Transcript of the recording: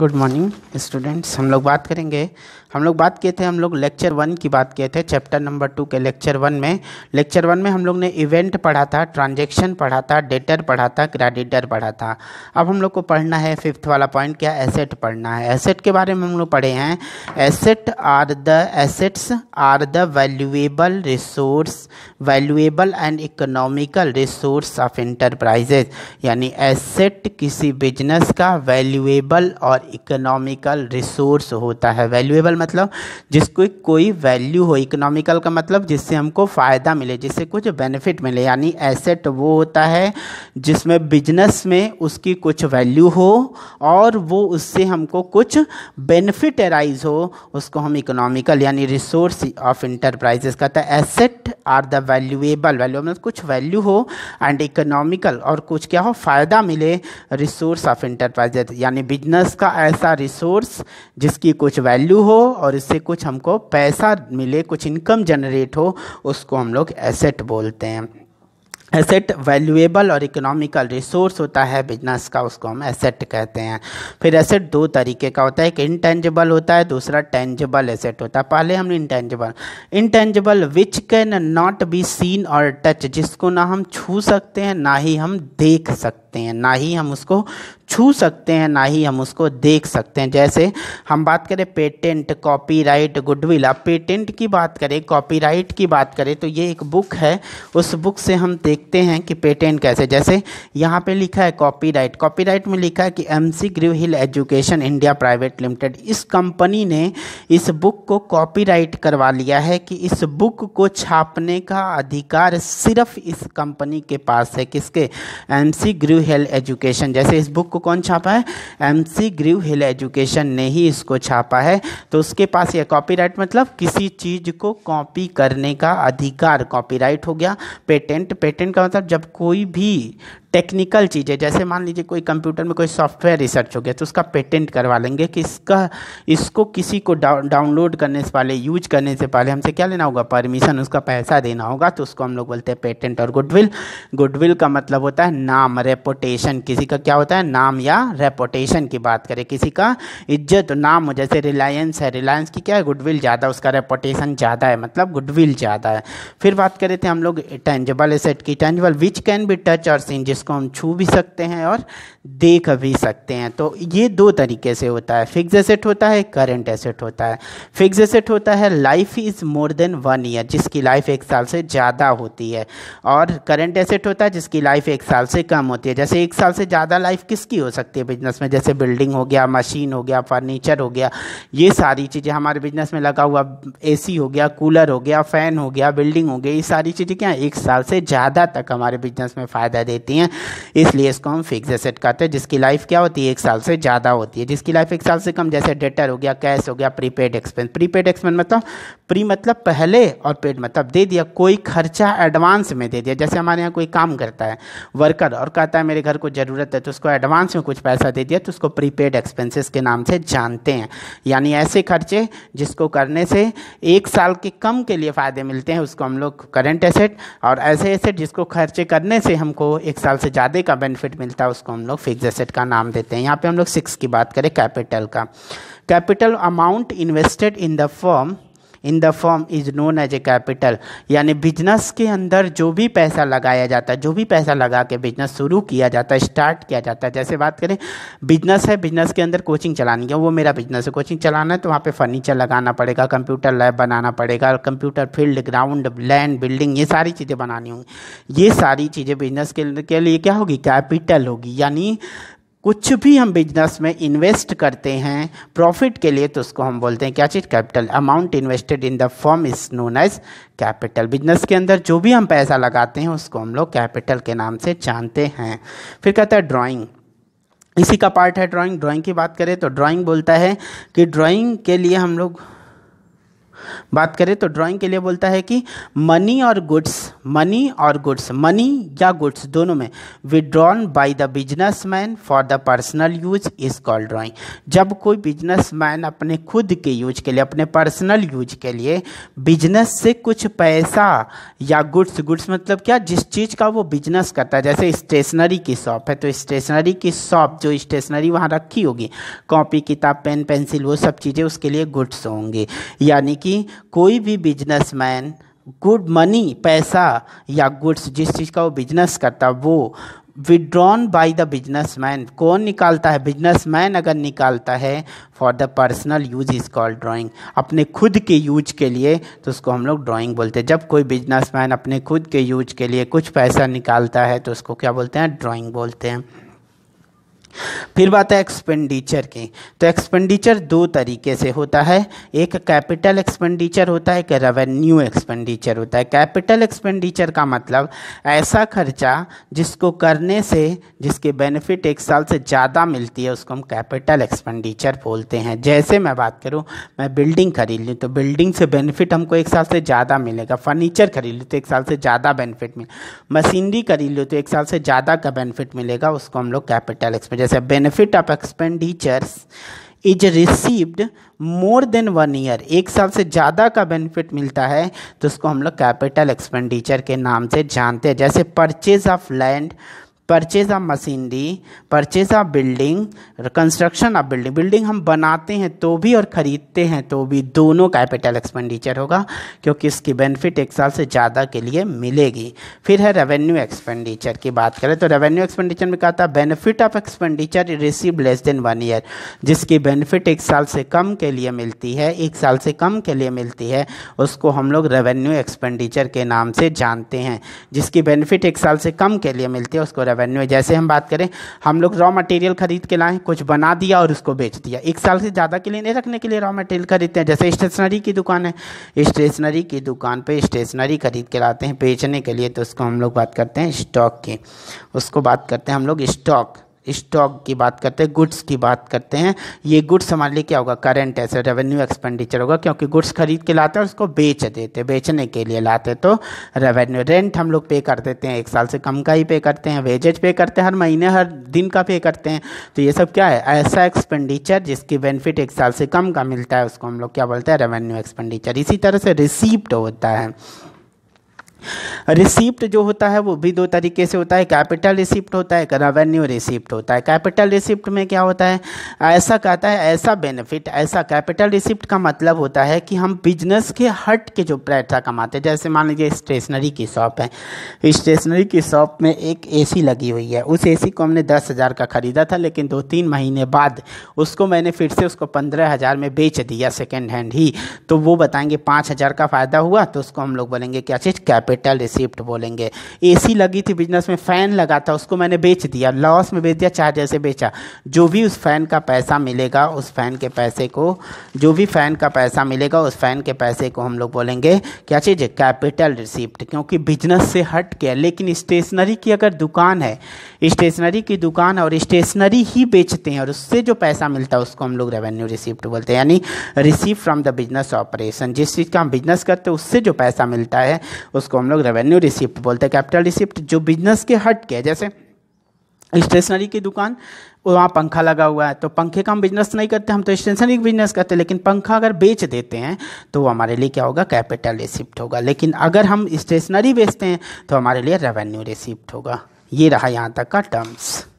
good morning students हम लोग बात करेंगे हम लोग बात किए थे हम लोग लेक्चर वन की बात किए थे चैप्टर नंबर टू के लेक्चर वन में लेक्चर वन में हम लोग ने इवेंट पढ़ा था ट्रांजेक्शन पढ़ा था डेटर पढ़ा था क्रेडिटर पढ़ा था अब हम लोग को पढ़ना है फिफ्थ वाला पॉइंट क्या एसेट पढ़ना है एसेट के बारे में हम लोग पढ़े हैं asset are the assets are the valuable resource valuable and economical resource of enterprises यानी एसेट किसी बिजनेस का वैल्यूएबल और इकोनॉमिकल रिसोर्स होता है वैल्यूएबल मतलब जिसको कोई वैल्यू हो इकोनॉमिकल का मतलब जिससे हमको फ़ायदा मिले जिससे कुछ बेनिफिट मिले यानी एसेट वो होता है जिसमें बिजनेस में उसकी कुछ वैल्यू हो और वो उससे हमको कुछ बेनिफिट अराइज हो उसको हम इकोनॉमिकल यानी रिसोर्स ऑफ इंटरप्राइजेस कहते हैं asset are the valuable valuable मतलब कुछ वैल्यू हो एंड इकोनॉमिकल और कुछ क्या हो फ़ायदा मिले रिसोर्स ऑफ इंटरप्राइजेज यानी बिजनेस का ऐसा रिसोर्स जिसकी कुछ वैल्यू हो और इससे कुछ हमको पैसा मिले कुछ इनकम जनरेट हो उसको हम लोग एसेट बोलते हैं एसेट वैल्यूएबल और इकोनॉमिकल रिसोर्स होता है बिजनेस का उसको हम एसेट कहते हैं फिर एसेट दो तरीके का होता है एक इनटेंजिबल होता है दूसरा टेंजिबल एसेट होता है पहले हम intangible intangible which can not be seen और टच जिसको ना हम छू सकते हैं ना ही हम देख सकते सकते हैं ना ही हम उसको छू सकते हैं ना ही हम उसको देख सकते हैं जैसे हम बात करें पेटेंट कॉपीराइट गुडविल अब पेटेंट की बात करें कॉपीराइट की बात करें तो ये एक बुक है उस बुक से हम देखते हैं कि पेटेंट कैसे जैसे यहाँ पे लिखा है कॉपीराइट कॉपीराइट में लिखा है कि M C Graw Hill Education India Private Limited इस कंपनी ने इस बुक को कॉपीराइट करवा लिया है कि इस बुक को छापने का अधिकार सिर्फ इस कंपनी के पास है किसके M C Graw Hill education जैसे इस बुक को कौन छापा है M C Graw Hill Education ने ही इसको छापा है तो उसके पास यह कॉपीराइट मतलब किसी चीज़ को कॉपी करने का अधिकार कॉपीराइट हो गया पेटेंट पेटेंट का मतलब जब कोई भी टेक्निकल चीज़ें जैसे मान लीजिए कोई कंप्यूटर में कोई सॉफ्टवेयर रिसर्च हो गया तो उसका पेटेंट करवा लेंगे कि इसका इसको किसी को डाउनलोड करने से पहले यूज करने से पहले हमसे क्या लेना होगा परमिशन उसका पैसा देना होगा तो उसको हम लोग बोलते हैं पेटेंट और गुडविल गुडविल का मतलब होता है नाम रेपोटेशन किसी का क्या होता है नाम या रेपोटेशन की बात करें किसी का इज्जत नाम हो जैसे रिलायंस है रिलायंस की क्या है गुडविल ज़्यादा उसका रेपोटेशन ज़्यादा है मतलब गुडविल ज़्यादा है फिर बात करें थे हम लोग टेंजेबल एसेट की tangible which can be touch और सीन जिस जिसको हम छू भी सकते हैं और देख भी सकते हैं तो ये दो तरीके से होता है फिक्स एसेट होता है करंट एसेट होता है फिक्स एसेट होता है life is more than one year जिसकी लाइफ एक साल से ज़्यादा होती है और करंट एसेट होता है जिसकी लाइफ एक साल से कम होती है जैसे एक साल से ज़्यादा लाइफ किसकी हो सकती है बिजनेस में जैसे बिल्डिंग हो गया मशीन हो गया फर्नीचर हो गया ये सारी चीज़ें हमारे बिजनेस में लगा हुआ ए हो गया कूलर हो गया फ़ैन हो गया बिल्डिंग हो गई ये सारी चीज़ें क्या एक साल से ज़्यादा तक हमारे बिजनेस में फ़ायदा देती हैं इसलिए इसको हम फिक्स एसेट कहते हैं जिसकी लाइफ क्या होती है एक साल से ज़्यादा होती है जिसकी लाइफ एक साल से कम जैसे डेटर हो गया कैश हो गया प्रीपेड एक्सपेंस प्रीपेड एक्सपेंस मतलब प्री मतलब पहले और पेड मतलब दे दिया कोई खर्चा एडवांस में दे दिया जैसे हमारे यहाँ कोई काम करता है वर्कर और कहता है मेरे घर को ज़रूरत है तो उसको एडवांस में कुछ पैसा दे दिया तो उसको प्रीपेड एक्सपेंसेस के नाम से जानते हैं यानी ऐसे खर्चे जिसको करने से एक साल के कम के लिए फ़ायदे मिलते हैं उसको हम लोग करेंट एसेट और ऐसे एसेट जिसको खर्चे करने से हमको एक साल से ज़्यादा का बेनिफिट मिलता है उसको हम लोग फिक्स एसेट का नाम देते हैं यहाँ पे हम लोग सिक्स की बात करें कैपिटल का capital amount invested in the firm in the form is known as a capital यानी बिजनेस के अंदर जो भी पैसा लगाया जाता है जो भी पैसा लगा के बिजनेस शुरू किया जाता है स्टार्ट किया जाता है जैसे बात करें बिजनेस है बिजनेस के अंदर कोचिंग चलानी है वो मेरा बिजनेस है कोचिंग चलाना है तो वहाँ पर फर्नीचर लगाना पड़ेगा कंप्यूटर लैब बनाना पड़ेगा computer field ground land building ये सारी चीज़ें बनानी होंगी ये सारी चीज़ें बिजनेस के लिए क्या होगी कैपिटल होगी यानी कुछ भी हम बिजनेस में इन्वेस्ट करते हैं प्रॉफिट के लिए तो उसको हम बोलते हैं क्या चीज़ capital amount invested in the form is known as capital business के अंदर जो भी हम पैसा लगाते हैं उसको हम लोग कैपिटल के नाम से जानते हैं फिर कहता है ड्राइंग इसी का पार्ट है ड्राइंग ड्राइंग की बात करें तो ड्राइंग बोलता है कि ड्राइंग के लिए हम लोग बात करें तो ड्राइंग के लिए बोलता है कि मनी और गुड्स मनी और गुड्स मनी या गुड्स दोनों में withdrawn by the businessman for the personal use is called drawing जब कोई बिजनेसमैन अपने खुद के यूज के लिए अपने पर्सनल यूज के लिए बिजनेस से कुछ पैसा या गुड्स गुड्स मतलब क्या जिस चीज़ का वो बिजनेस करता है जैसे स्टेशनरी की शॉप है तो स्टेशनरी की शॉप जो स्टेशनरी वहाँ रखी होगी कॉपी किताब पेन पेंसिल वो सब चीज़ें उसके लिए गुड्स होंगे यानी कि कोई भी बिजनेसमैन गुड मनी पैसा या गुड्स जिस चीज़ का वो बिजनेस करता है वो विड्रॉन बाय द बिजनेसमैन कौन निकालता है बिजनेसमैन अगर निकालता है for the personal use is called drawing अपने खुद के यूज के लिए तो उसको हम लोग ड्राइंग बोलते हैं जब कोई बिजनेसमैन अपने खुद के यूज के लिए कुछ पैसा निकालता है तो उसको क्या बोलते हैं ड्राइंग बोलते हैं फिर बात है एक्सपेंडिचर की तो एक्सपेंडिचर दो तरीके से होता है एक कैपिटल एक्सपेंडिचर होता है एक रेवेन्यू एक्सपेंडिचर होता है कैपिटल एक्सपेंडिचर का मतलब ऐसा खर्चा जिसको करने से जिसके बेनिफिट एक साल से ज़्यादा मिलती है उसको हम कैपिटल एक्सपेंडिचर बोलते हैं जैसे मैं बात करूँ मैं बिल्डिंग खरीद लूँ तो बिल्डिंग से बेनिफिट हमको एक साल से ज़्यादा मिलेगा फर्नीचर खरीद लूँ तो एक साल से ज़्यादा बेनिफिट मिले मशीनरी खरीद लूँ तो एक साल से ज़्यादा का बेनिफिट मिलेगा उसको हम लोग capital expenditure a benefit of expenditures is received more than one year एक साल से ज़्यादा का बेनिफिट मिलता है तो उसको हम लोग कैपिटल एक्सपेंडिचर के नाम से जानते हैं जैसे purchase of land purchase of machinery purchase of building construction of building building हम बनाते हैं तो भी और ख़रीदते हैं तो भी दोनों कैपिटल एक्सपेंडिचर होगा क्योंकि इसकी बेनिफिट एक साल से ज़्यादा के लिए मिलेगी फिर है रेवेन्यू एक्सपेंडिचर की बात करें तो रेवेन्यू एक्सपेंडिचर में कहा था benefit of expenditure receive less than one year जिसकी बेनिफिट एक साल से कम के लिए मिलती है एक साल से कम के लिए मिलती है उसको हम लोग रेवेन्यू एक्सपेंडिचर के नाम से जानते हैं जिसकी बेनिफिट एक साल से कम के लिए मिलती है उसको रेवेन्यू है जैसे हम बात करें हम लोग रॉ मटेरियल खरीद के लाएँ कुछ बना दिया और उसको बेच दिया एक साल से ज़्यादा के लिए नहीं रखने के लिए रॉ मटेरियल खरीदते हैं जैसे स्टेशनरी की दुकान है स्टेशनरी की दुकान पर स्टेशनरी खरीद के लाते हैं बेचने के लिए तो उसको हम लोग बात करते हैं स्टॉक की उसको बात करते हैं हम लोग स्टॉक स्टॉक की बात करते हैं गुड्स की बात करते हैं ये गुड्स हमारे लिए क्या होगा करेंट ऐसे रेवेन्यू एक्सपेंडिचर होगा क्योंकि गुड्स खरीद के लाते हैं उसको बेच देते बेचने के लिए लाते तो रेवेन्यू रेंट हम लोग पे कर देते हैं एक साल से कम का ही पे करते हैं वेजेज पे करते हैं हर महीने हर दिन का पे करते हैं तो ये सब क्या है ऐसा एक्सपेंडिचर जिसकी बेनिफिट एक साल से कम का मिलता है उसको हम लोग क्या बोलते हैं रेवेन्यू एक्सपेंडिचर इसी तरह से रिसीप्ट होता है रिसिप्ट जो होता है वो भी दो तरीके से होता है कैपिटल रिसिप्ट होता है रेवेन्यू रिसिप्ट होता है कैपिटल रिसिप्ट में क्या होता है ऐसा कहता है ऐसा बेनिफिट ऐसा कैपिटल रिसिप्ट का मतलब होता है कि हम बिजनेस के हट के जो पैसा कमाते हैं जैसे मान लीजिए स्टेशनरी की शॉप है स्टेशनरी की शॉप में एक ए लगी हुई है उस ए को हमने दस हज़ार का ख़रीदा था लेकिन दो तीन महीने बाद उसको मैंने फिर से उसको पंद्रह हज़ार में बेच दिया सेकेंड हैंड ही तो वो बताएंगे पाँच हज़ार का फ़ायदा हुआ तो उसको हम लोग बोलेंगे क्या चीज़ कैपिटल शिफ्ट बोलेंगे ए लगी थी बिजनेस में फ़ैन लगा था उसको मैंने बेच दिया लॉस में बेच दिया चार्जर से बेचा जो भी उस फ़ैन का पैसा मिलेगा उस फ़ैन के पैसे को जो भी फ़ैन का पैसा मिलेगा उस फ़ैन के पैसे को हम लोग बोलेंगे क्या चीज़ है कैपिटल रिसिप्ट क्योंकि बिजनेस से हट के लेकिन स्टेशनरी की अगर दुकान है स्टेशनरी की दुकान और स्टेशनरी ही बेचते हैं और उससे जो पैसा मिलता है उसको हम लोग रेवेन्यू रिसिप्ट बोलते हैं यानी receive from the business operation जिस चीज़ का हम बिजनेस करते हैं उससे जो पैसा मिलता है उसको हम लोग रेवेन्यू रेवेन्यू रिसिप्ट बोलते हैं कैपिटल रिसिप्ट जो बिजनेस के हट के जैसे स्टेशनरी की दुकान वहाँ पंखा लगा हुआ है तो पंखे का हम बिजनेस नहीं करते हम तो स्टेशनरी बिजनेस करते हैं लेकिन पंखा अगर बेच देते हैं तो वो हमारे लिए क्या होगा कैपिटल रिसिप्ट होगा लेकिन अगर हम स्टेशनरी बेचते हैं तो हमारे लिए रेवेन्यू रिसिप्ट होगा ये रहा यहाँ तक का टर्म्स